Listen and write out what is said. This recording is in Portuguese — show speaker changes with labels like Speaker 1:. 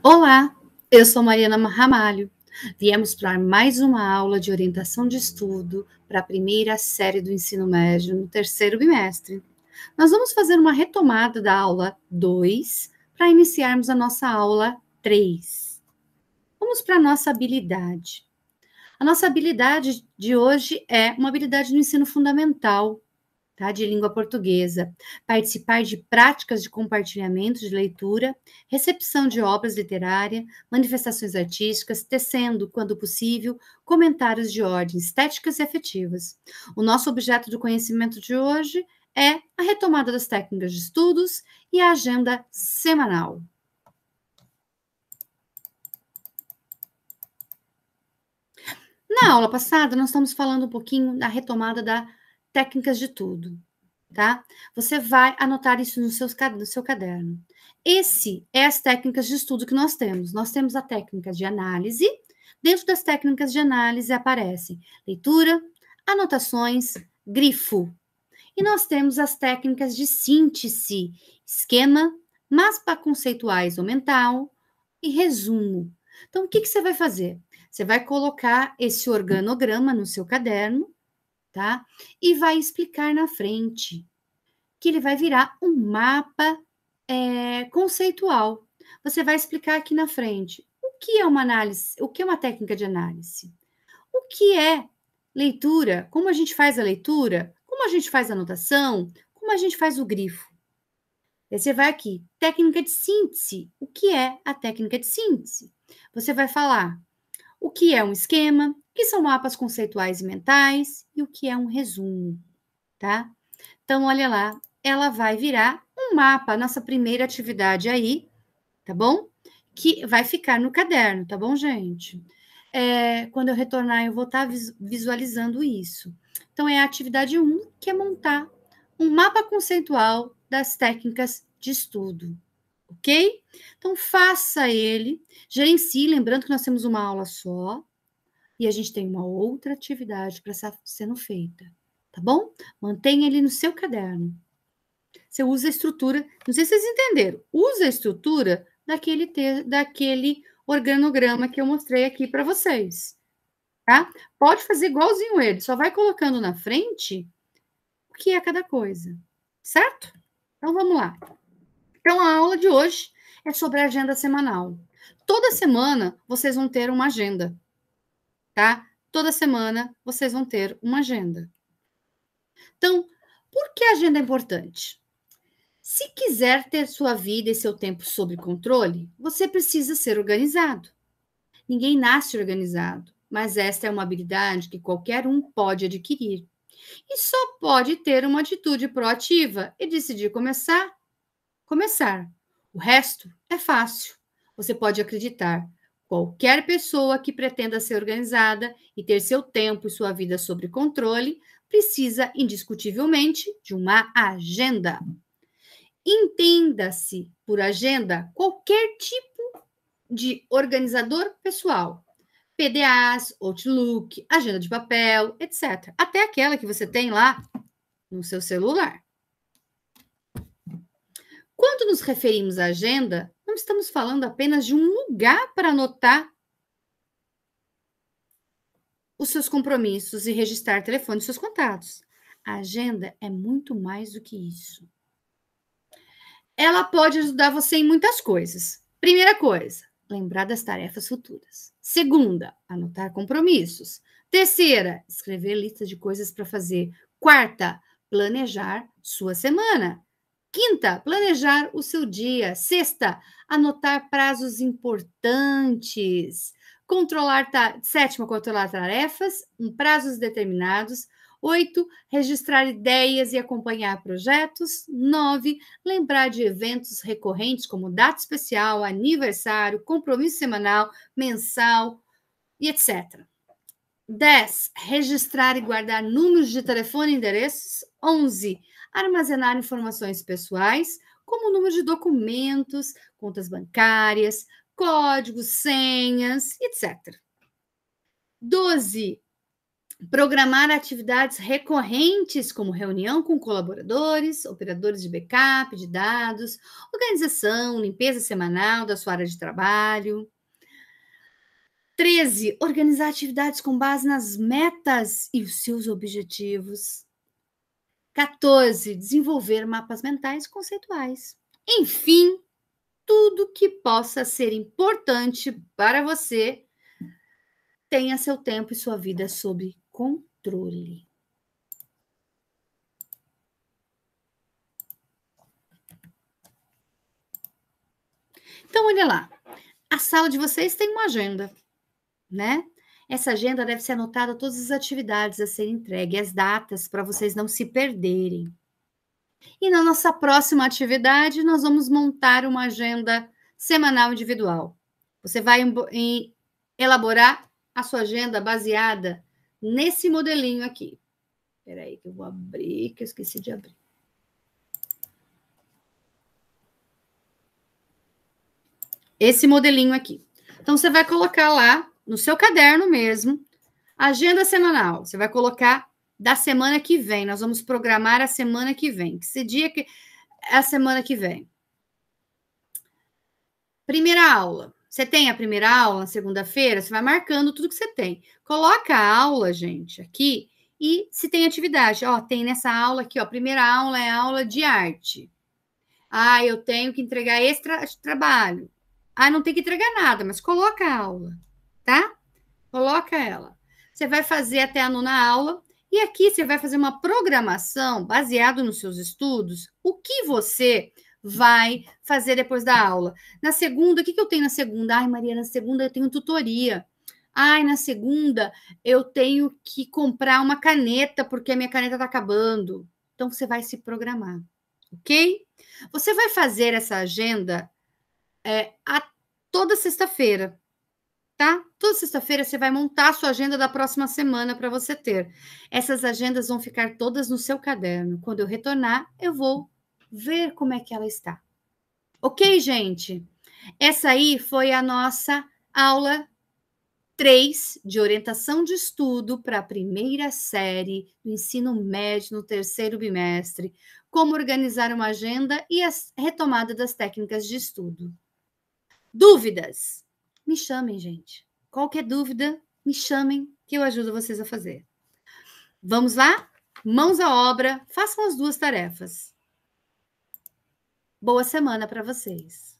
Speaker 1: Olá, eu sou Mariana Ramalho. Viemos para mais uma aula de orientação de estudo para a primeira série do ensino médio no terceiro bimestre. Nós vamos fazer uma retomada da aula 2 para iniciarmos a nossa aula 3. Vamos para a nossa habilidade. A nossa habilidade de hoje é uma habilidade do ensino fundamental, tá, de língua portuguesa, participar de práticas de compartilhamento de leitura, recepção de obras literárias, manifestações artísticas, tecendo, quando possível, comentários de ordem estéticas e afetivas. O nosso objeto de conhecimento de hoje é a retomada das técnicas de estudos e a agenda semanal. Na aula passada, nós estamos falando um pouquinho da retomada da técnicas de tudo, tá? Você vai anotar isso no seu, no seu caderno. Esse é as técnicas de estudo que nós temos. Nós temos a técnica de análise. Dentro das técnicas de análise aparecem leitura, anotações, grifo. E nós temos as técnicas de síntese, esquema, mapa conceituais ou mental e resumo. Então, o que, que você vai fazer? Você vai colocar esse organograma no seu caderno tá? E vai explicar na frente que ele vai virar um mapa é, conceitual. Você vai explicar aqui na frente o que é uma análise, o que é uma técnica de análise, o que é leitura, como a gente faz a leitura, como a gente faz a anotação, como a gente faz o grifo. você vai aqui, técnica de síntese. O que é a técnica de síntese? Você vai falar o que é um esquema, que são mapas conceituais e mentais e o que é um resumo, tá? Então, olha lá, ela vai virar um mapa, nossa primeira atividade aí, tá bom? Que vai ficar no caderno, tá bom, gente? É, quando eu retornar, eu vou estar tá visualizando isso. Então, é a atividade 1, um, que é montar um mapa conceitual das técnicas de estudo, ok? Então, faça ele, gerencie, lembrando que nós temos uma aula só, e a gente tem uma outra atividade para estar sendo feita, tá bom? Mantenha ele no seu caderno. Você usa a estrutura, não sei se vocês entenderam, usa a estrutura daquele, te, daquele organograma que eu mostrei aqui para vocês, tá? Pode fazer igualzinho ele, só vai colocando na frente o que é cada coisa, certo? Então vamos lá. Então a aula de hoje é sobre a agenda semanal. Toda semana vocês vão ter uma agenda tá? Toda semana vocês vão ter uma agenda. Então, por que a agenda é importante? Se quiser ter sua vida e seu tempo sob controle, você precisa ser organizado. Ninguém nasce organizado, mas esta é uma habilidade que qualquer um pode adquirir. E só pode ter uma atitude proativa e decidir começar, começar. O resto é fácil. Você pode acreditar, Qualquer pessoa que pretenda ser organizada e ter seu tempo e sua vida sob controle precisa, indiscutivelmente, de uma agenda. Entenda-se por agenda qualquer tipo de organizador pessoal. PDAs, Outlook, agenda de papel, etc. Até aquela que você tem lá no seu celular. Quando nos referimos à agenda, estamos falando apenas de um lugar para anotar os seus compromissos e registrar telefone e seus contatos. A agenda é muito mais do que isso. Ela pode ajudar você em muitas coisas. Primeira coisa, lembrar das tarefas futuras. Segunda, anotar compromissos. Terceira, escrever listas de coisas para fazer. Quarta, planejar sua semana. Quinta, planejar o seu dia. Sexta, anotar prazos importantes. Controlar ta... Sétima, controlar tarefas em prazos determinados. Oito, registrar ideias e acompanhar projetos. Nove, lembrar de eventos recorrentes como data especial, aniversário, compromisso semanal, mensal e etc. 10. Registrar e guardar números de telefone e endereços. 11 armazenar informações pessoais, como o número de documentos, contas bancárias, códigos, senhas, etc. 12. Programar atividades recorrentes, como reunião com colaboradores, operadores de backup de dados, organização, limpeza semanal da sua área de trabalho. 13. Organizar atividades com base nas metas e os seus objetivos. 14. Desenvolver mapas mentais conceituais. Enfim, tudo que possa ser importante para você tenha seu tempo e sua vida sob controle. Então, olha lá. A sala de vocês tem uma agenda, né? Essa agenda deve ser anotada todas as atividades a serem entregues, as datas, para vocês não se perderem. E na nossa próxima atividade, nós vamos montar uma agenda semanal individual. Você vai em, em elaborar a sua agenda baseada nesse modelinho aqui. Espera aí que eu vou abrir, que eu esqueci de abrir. Esse modelinho aqui. Então, você vai colocar lá no seu caderno mesmo, agenda semanal. Você vai colocar da semana que vem. Nós vamos programar a semana que vem. Que dia que é a semana que vem? Primeira aula. Você tem a primeira aula na segunda-feira, você vai marcando tudo que você tem. Coloca a aula, gente, aqui e se tem atividade. Ó, tem nessa aula aqui, ó, primeira aula é aula de arte. Ah, eu tenho que entregar extra trabalho. Ah, não tem que entregar nada, mas coloca a aula tá? Coloca ela. Você vai fazer até a nona aula e aqui você vai fazer uma programação baseado nos seus estudos, o que você vai fazer depois da aula. Na segunda, o que, que eu tenho na segunda? Ai, Maria, na segunda eu tenho tutoria. Ai, na segunda eu tenho que comprar uma caneta porque a minha caneta está acabando. Então você vai se programar, ok? Você vai fazer essa agenda é, a toda sexta-feira tá? Toda sexta-feira você vai montar a sua agenda da próxima semana para você ter. Essas agendas vão ficar todas no seu caderno. Quando eu retornar, eu vou ver como é que ela está. Ok, gente? Essa aí foi a nossa aula 3 de orientação de estudo para a primeira série do ensino médio no terceiro bimestre, como organizar uma agenda e a retomada das técnicas de estudo. Dúvidas? me chamem, gente. Qualquer dúvida, me chamem que eu ajudo vocês a fazer. Vamos lá? Mãos à obra, façam as duas tarefas. Boa semana para vocês.